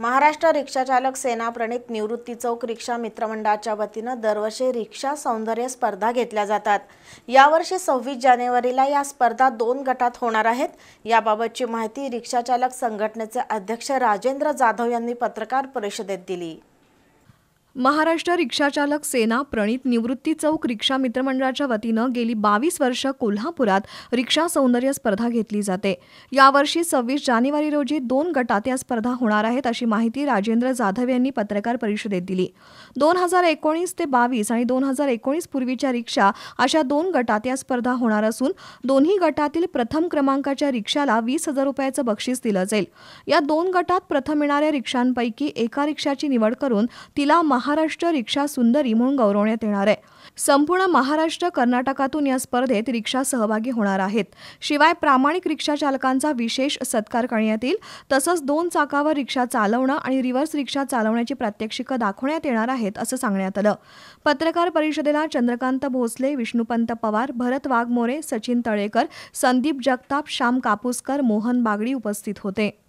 महाराष्ट्र रिक्षाचालक सेना प्रणित निवृत्ती चौक रिक्षा मित्रमंडळाच्या वतीनं दरवर्षी रिक्षा सौंदर्य स्पर्धा घेतल्या जातात यावर्षी सव्वीस जानेवारीला या स्पर्धा दोन गटात होणार आहेत याबाबतची माहिती रिक्षाचालक संघटनेचे अध्यक्ष राजेंद्र जाधव यांनी पत्रकार परिषदेत दिली महाराष्ट्र रिक्षाचालक सेना प्रणित निवृत्ती चौक रिक्षा मित्रमंडळाच्या वतीनं गेली बावीस वर्ष कोल्हापुरात रिक्षा सौंदर्य स्पर्धा घेतली जाते यावर्षी सव्वीस जानेवारी रोजी दोन गटात या स्पर्धा होणार आहेत अशी माहिती राजेंद्र जाधव यांनी पत्रकार परिषदेत दिली दोन हजार एकोणीस ते बावीस आणि दोन हजार एकोणीस पूर्वीच्या रिक्षा अशा दोन गटात या स्पर्धा होणार असून दोन्ही गटातील प्रथम क्रमांकाच्या रिक्षाला वीस हजार रुपयाचं बक्षीस दिलं जाईल या दोन गटात प्रथम येणाऱ्या रिक्षांपैकी एका रिक्षाची निवड करून तिला महा महाराष्ट्र रिक्षा सुंदरी म्हणून गौरवण्यात येणार आहे संपूर्ण महाराष्ट्र कर्नाटकातून या स्पर्धेत रिक्षा सहभागी होणार आहेत शिवाय प्रामाणिक रिक्षा चालकांचा विशेष सत्कार करण्यात येईल तसंच दोन चाकावर रिक्षा चालवणं आणि रिव्हर्स रिक्षा चालवण्याची प्रात्यक्षिकं दाखवण्यात येणार आहेत असं सांगण्यात आलं पत्रकार परिषदेला चंद्रकांत भोसले विष्णुपंत पवार भरत वाघमोरे सचिन तळेकर संदीप जगताप श्याम कापूसकर मोहन बागडी उपस्थित होते